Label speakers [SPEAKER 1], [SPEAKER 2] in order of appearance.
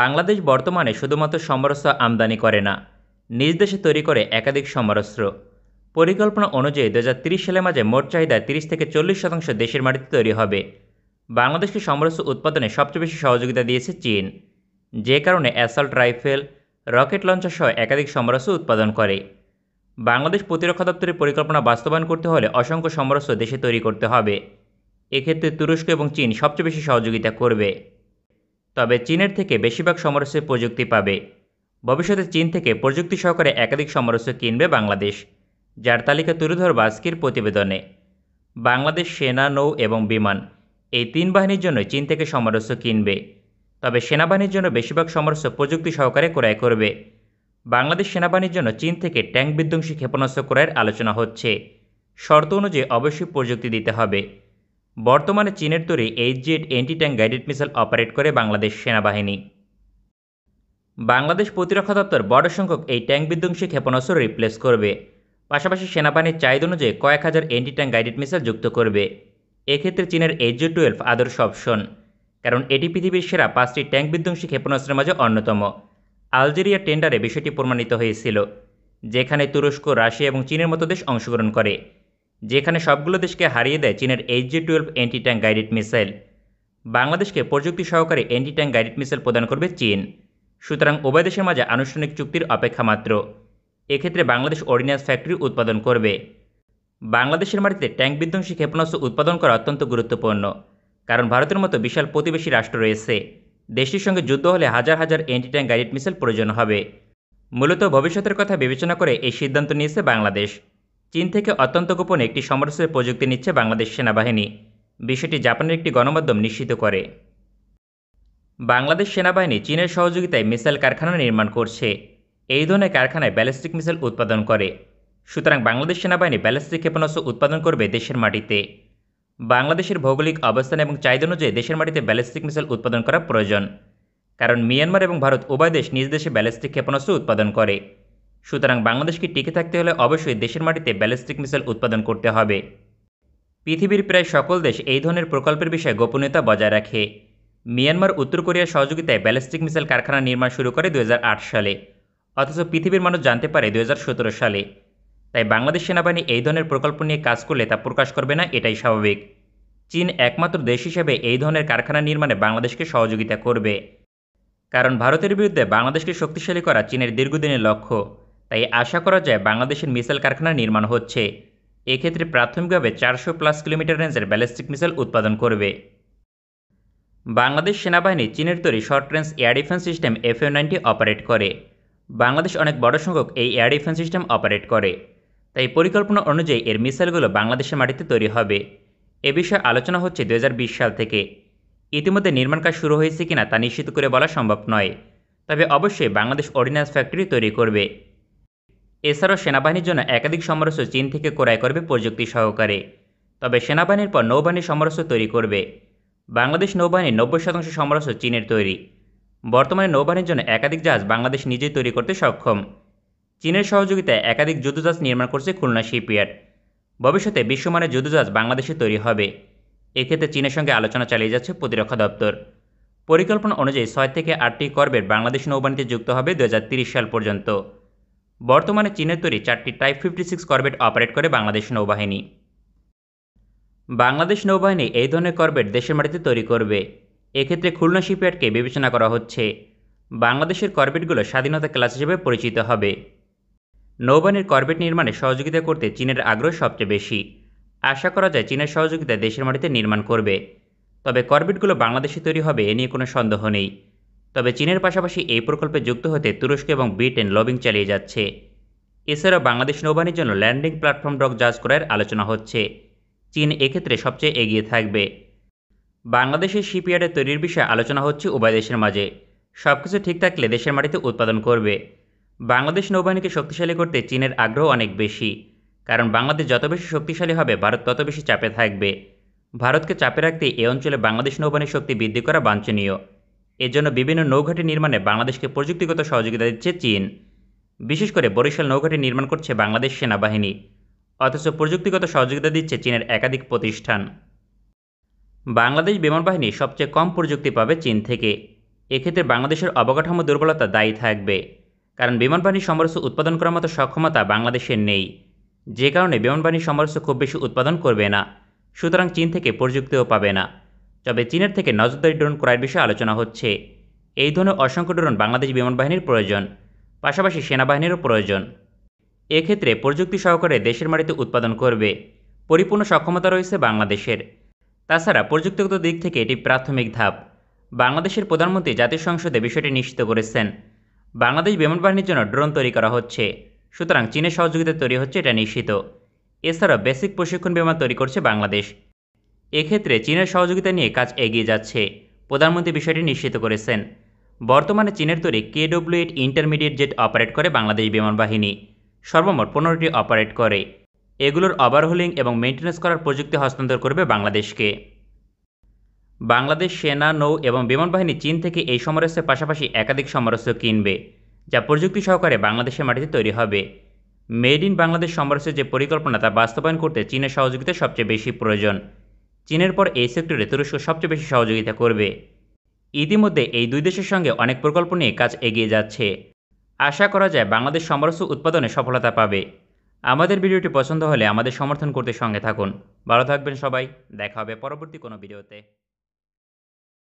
[SPEAKER 1] বাংলাদেশ বর্তমানে শুধুমাত্র সমরস্ত্র আমদানি করে না নিজ দেশে তৈরি করে একাধিক সমরস্ত্র পরিকল্পনা অনুযায়ী দু হাজার তিরিশ সালের মাঝে মোট চাহিদা তিরিশ থেকে চল্লিশ শতাংশ দেশের মাটিতে তৈরি হবে বাংলাদেশকে সমরস্ত্র উৎপাদনে সবচেয়ে বেশি সহযোগিতা দিয়েছে চীন যে কারণে অ্যাসল্ট রাইফেল রকেট লঞ্চার সহ একাধিক সমরস্ত্র উৎপাদন করে বাংলাদেশ প্রতিরক্ষা দপ্তরের পরিকল্পনা বাস্তবায়ন করতে হলে অসংখ্য সমরস্ত্র দেশে তৈরি করতে হবে এক্ষেত্রে তুরস্ক এবং চীন সবচেয়ে বেশি সহযোগিতা করবে তবে চীনের থেকে বেশিরভাগ সমরসের প্রযুক্তি পাবে ভবিষ্যতে চীন থেকে প্রযুক্তি সহকারে একাধিক সমরস্য কিনবে বাংলাদেশ যার তালিকা তুলে ধরবে আজকের প্রতিবেদনে বাংলাদেশ সেনা নৌ এবং বিমান এই তিন বাহিনীর জন্য চীন থেকে সমরস্য কিনবে তবে সেনাবাহিনীর জন্য বেশিরভাগ সমরস্য প্রযুক্তি সহকারে ক্রয় করবে বাংলাদেশ সেনাবাহিনীর জন্য চীন থেকে ট্যাঙ্ক বিধ্বংসী ক্ষেপণাস্ত্র ক্রয়ের আলোচনা হচ্ছে শর্ত অনুযায়ী অবশ্যই প্রযুক্তি দিতে হবে বর্তমানে চীনের তৈরি H Z anti tank guided missile operate করে বাংলাদেশ সেনাবাহিনী বাংলাদেশ প্রতিরক্ষা দপ্তর বড় সংখ্যক এই ট্যাঙ্ক বিধ্বংসী ক্ষেপণাস্ত্র রিপ্লেস করবে পাশাপাশি সেনাবাহিনীর চাহিদা অনুযায়ী কয়েক হাজার এন্টি ট্যাঙ্ক গাইডেড মিসাইল যুক্ত করবে এক্ষেত্রে চীনের এইচ জে টুয়েলভ আদর্শ অপশন কারণ এটি পৃথিবীর সেরা পাঁচটি ট্যাঙ্ক বিধ্বংসী ক্ষেপণাস্ত্রের মাঝে অন্যতম আলজেরিয়া টেন্ডারে বিষয়টি প্রমাণিত হয়েছিল যেখানে তুরস্ক রাশিয়া এবং চীনের মতো দেশ অংশগ্রহণ করে যেখানে সবগুলো দেশকে হারিয়ে দেয় চীনের H G twelve anti tank guided missile বাংলাদেশকে প্রযুক্তি সহকারে অ্যান্টি ট্যাঙ্ক গাইডেড মিসাইল প্রদান করবে চীন সুতরাং উভয় দেশের মাঝে আনুষ্ঠানিক চুক্তির অপেক্ষা মাত্র এক্ষেত্রে বাংলাদেশ অর্ডিন্যান্স ফ্যাক্টরি উৎপাদন করবে বাংলাদেশের মাটিতে ট্যাঙ্ক বিধ্বংসী ক্ষেপণাস্ত্র উৎপাদন করা অত্যন্ত গুরুত্বপূর্ণ কারণ ভারতের মতো বিশাল প্রতিবেশী রাষ্ট্র রয়েছে দেশটির সঙ্গে যুদ্ধ হলে হাজার হাজার অ্যান্টি ট্যাঙ্ক গাইডেড মিসাইল প্রয়োজন হবে মূলত ভবিষ্যতের কথা বিবেচনা করে এই সিদ্ধান্ত নিয়েছে বাংলাদেশ চীন থেকে অত্যন্ত গোপনে একটি সমরসের প্রযুক্তি নিচ্ছে বাংলাদেশ সেনাবাহিনী বিষয়টি জাপানের একটি গণমাধ্যম নিশ্চিত করে বাংলাদেশ সেনাবাহিনী চীনের সহযোগিতায় মিসাইল কারখানা নির্মাণ করছে এই ধরনের কারখানায় ব্যালিস্টিক মিসাইল উৎপাদন করে সুতরাং বাংলাদেশ সেনাবাহিনী ব্যালিস্টিক ক্ষেপণাস্ত্র উৎপাদন করবে দেশের মাটিতে বাংলাদেশের ভৌগোলিক অবস্থান এবং চাহিদা অনুযায়ী দেশের মাটিতে ব্যালিস্টিক মিসাইল উৎপাদন করা প্রয়োজন কারণ মিয়ানমার এবং ভারত উভয় দেশ নিজ দেশে ব্যালিস্টিক ক্ষেপণাস্ত্র উৎপাদন করে সুতরাং বাংলাদেশকে টিকে থাকতে হলে অবশ্যই দেশের মাটিতে ব্যালিস্টিক মিসাইল উৎপাদন করতে হবে পৃথিবীর প্রায় সকল দেশ এই ধরনের প্রকল্পের বিষয়ে গোপনীয়তা বজায় রাখে মিয়ানমার উত্তর কোরিয়ার সহযোগিতায় ব্যালিস্টিক মিসাইল কারখানা নির্মাণ শুরু করে দু সালে অথচ পৃথিবীর মানুষ জানতে পারে দু সালে তাই বাংলাদেশ সেনাবাহিনী এই ধরনের প্রকল্প নিয়ে কাজ করলে তা প্রকাশ করবে না এটাই স্বাভাবিক চীন একমাত্র দেশ হিসেবে এই ধরনের কারখানা নির্মাণে বাংলাদেশকে সহযোগিতা করবে কারণ ভারতের বিরুদ্ধে বাংলাদেশকে শক্তিশালী করা চীনের দীর্ঘদিনের লক্ষ্য তাই আশা করা যায় বাংলাদেশের মিসাইল কারখানা নির্মাণ হচ্ছে এক্ষেত্রে প্রাথমিকভাবে চারশো প্লাস কিলোমিটার রেঞ্জের ব্যালিস্টিক মিসাইল উৎপাদন করবে বাংলাদেশ সেনাবাহিনী চীনের তৈরি short range air defence system F ninety operate করে বাংলাদেশ অনেক বড় সংখ্যক এই এয়ার ডিফেন্স সিস্টেম অপারেট করে তাই পরিকল্পনা অনুযায়ী এর মিসাইলগুলো বাংলাদেশের মাটিতে তৈরি হবে এ বিষয়ে আলোচনা হচ্ছে দু সাল থেকে ইতিমধ্যে নির্মাণ কাজ শুরু হয়েছে কিনা তা নিশ্চিত করে বলা সম্ভব নয় তবে অবশ্যই বাংলাদেশ অর্ডিন্যান্স ফ্যাক্টরি তৈরি করবে এছাড়াও সেনাবাহিনীর জন্য একাধিক সমরস্য চীন থেকে ক্রয় করবে প্রযুক্তি সহকারে তবে সেনাবাহিনীর পর নৌবাহিনী সমরস্য তৈরি করবে বাংলাদেশ নৌবাহিনীর নব্বই শতাংশ সমরস্য চীনের তৈরি বর্তমানে নৌবাহিনীর জন্য একাধিক জাহাজ বাংলাদেশ নিজেই তৈরি করতে সক্ষম চীনের সহযোগিতায় একাধিক যুদ্ধজাহাজ নির্মাণ করছে খুলনা শিপইয়ার্ড ভবিষ্যতে বিশ্বমানের যুদ্ধজাহাজ বাংলাদেশে তৈরি হবে এক্ষেত্রে চীনের সঙ্গে আলোচনা চালিয়ে যাচ্ছে প্রতিরক্ষা দপ্তর পরিকল্পনা অনুযায়ী ছয় থেকে আটটি করবেট বাংলাদেশ নৌবাহিনীতে যুক্ত হবে দু সাল পর্যন্ত বর্তমানে চীনের তৈরি চারটি type fifty six corvette operate করে বাংলাদেশ নৌবাহিনী বাংলাদেশ নৌবাহিনী এই ধরনের করবেট দেশের মাটিতে তৈরি করবে এক্ষেত্রে খুলনা শিপইয়ার্ডকে বিবেচনা করা হচ্ছে বাংলাদেশের করবেটগুলো স্বাধীনতা ক্লাস হিসেবে পরিচিত হবে নৌবাহিনীর করবেট নির্মাণে সহযোগিতা করতে চীনের আগ্রহ সবচেয়ে বেশি আশা করা যায় চীনের সহযোগিতায় দেশের মাটিতে নির্মাণ করবে তবে করবেটগুলো বাংলাদেশে তৈরি হবে এ নিয়ে কোনো সন্দেহ নেই তবে চীনের পাশাপাশি এই প্রকল্পে যুক্ত হতে তুরস্ক এবং ব্রিটেন লবিং চালিয়ে যাচ্ছে এছাড়াও বাংলাদেশ নৌবাহিনীর জন্য ল্যান্ডিং প্ল্যাটফর্ম ডক জাজ করার আলোচনা হচ্ছে চীন এক্ষেত্রে সবচেয়ে এগিয়ে থাকবে বাংলাদেশের শিপইয়ার্ডের তৈরির বিষয়ে আলোচনা হচ্ছে উভয় দেশের মাঝে সব কিছু ঠিক থাকলে দেশের মাটিতে উৎপাদন করবে বাংলাদেশ নৌবাহিনীকে শক্তিশালী করতে চীনের আগ্রহ অনেক বেশি কারণ বাংলাদেশ যত বেশি শক্তিশালী হবে ভারত তত বেশি চাপে থাকবে ভারতকে চাপে রাখতে এ অঞ্চলে বাংলাদেশ নৌবাহিনীর শক্তি বৃদ্ধি করা বাঞ্ছনীয় এর জন্য বিভিন্ন নৌঘাটি নির্মাণে বাংলাদেশকে প্রযুক্তিগত সহযোগিতা দিচ্ছে চীন বিশেষ করে বরিশাল নৌঘাটি নির্মাণ করছে বাংলাদেশ সেনাবাহিনী অথচ প্রযুক্তিগত সহযোগিতা দিচ্ছে চীনের একাধিক প্রতিষ্ঠান বাংলাদেশ বিমান বাহিনী সবচেয়ে কম প্রযুক্তি পাবে চীন থেকে এক্ষেত্রে বাংলাদেশের অবকাঠামো দুর্বলতা দায়ী থাকবে কারণ বিমান বাহিনী সমরস উৎপাদন করার মতো সক্ষমতা বাংলাদেশের নেই যে কারণে বিমান বাহিনী সমরস খুব বেশি উৎপাদন করবে না সুতরাং চীন থেকে প্রযুক্তিও পাবে না তবে চীনের থেকে নজরদারি ড্রোন ক্রয়ের বিষয়ে আলোচনা হচ্ছে এই ধরনের অসংখ্য ড্রোন বাংলাদেশ বিমান বাহিনীর প্রয়োজন পাশাপাশি সেনাবাহিনীরও প্রয়োজন এক্ষেত্রে প্রযুক্তি সহকারে দেশের মাটিতে উৎপাদন করবে পরিপূর্ণ সক্ষমতা রয়েছে বাংলাদেশের তাছাড়া প্রযুক্তিগত দিক থেকে এটি প্রাথমিক ধাপ বাংলাদেশের প্রধানমন্ত্রী জাতীয় সংসদে বিষয়টি নিশ্চিত করেছেন বাংলাদেশ বিমান বাহিনীর জন্য ড্রোন তৈরি করা হচ্ছে সুতরাং চীনের সহযোগিতা তৈরি হচ্ছে এটা নিশ্চিত এছাড়া বেসিক প্রশিক্ষণ বিমান তৈরি করছে বাংলাদেশ এক্ষেত্রে চীনের সহযোগিতা নিয়ে কাজ এগিয়ে যাচ্ছে প্রধানমন্ত্রী বিষয়টি নিশ্চিত করেছেন বর্তমানে চীনের তৈরি K W eight intermediate jet operate করে বাংলাদেশ বিমান বাহিনী সর্বমোট পনেরোটি অপারেট করে এগুলোর ওভারহোলিং এবং মেনটেন্যান্স করার প্রযুক্তি হস্তান্তর করবে বাংলাদেশকে বাংলাদেশ সেনা নৌ এবং বিমান বাহিনী চীন থেকে এই সমরাস্যের পাশাপাশি একাধিক সমরস্য কিনবে যা প্রযুক্তি সহকারে বাংলাদেশের মাটিতে তৈরি হবে মেড ইন বাংলাদেশ সমরস্যের যে পরিকল্পনা তা বাস্তবায়ন করতে চীনের সহযোগিতা সবচেয়ে বেশি প্রয়োজন চীনের পর এই সেক্টরে তুরস্ক সবচেয়ে বেশি সহযোগিতা করবে ইতিমধ্যে এই দুই দেশের সঙ্গে অনেক প্রকল্প নিয়ে কাজ এগিয়ে যাচ্ছে আশা করা যায় বাংলাদেশ সমরস্য উৎপাদনে সফলতা পাবে আমাদের ভিডিওটি পছন্দ হলে আমাদের সমর্থন করতে সঙ্গে থাকুন ভালো থাকবেন সবাই দেখা হবে পরবর্তী কোনো ভিডিওতে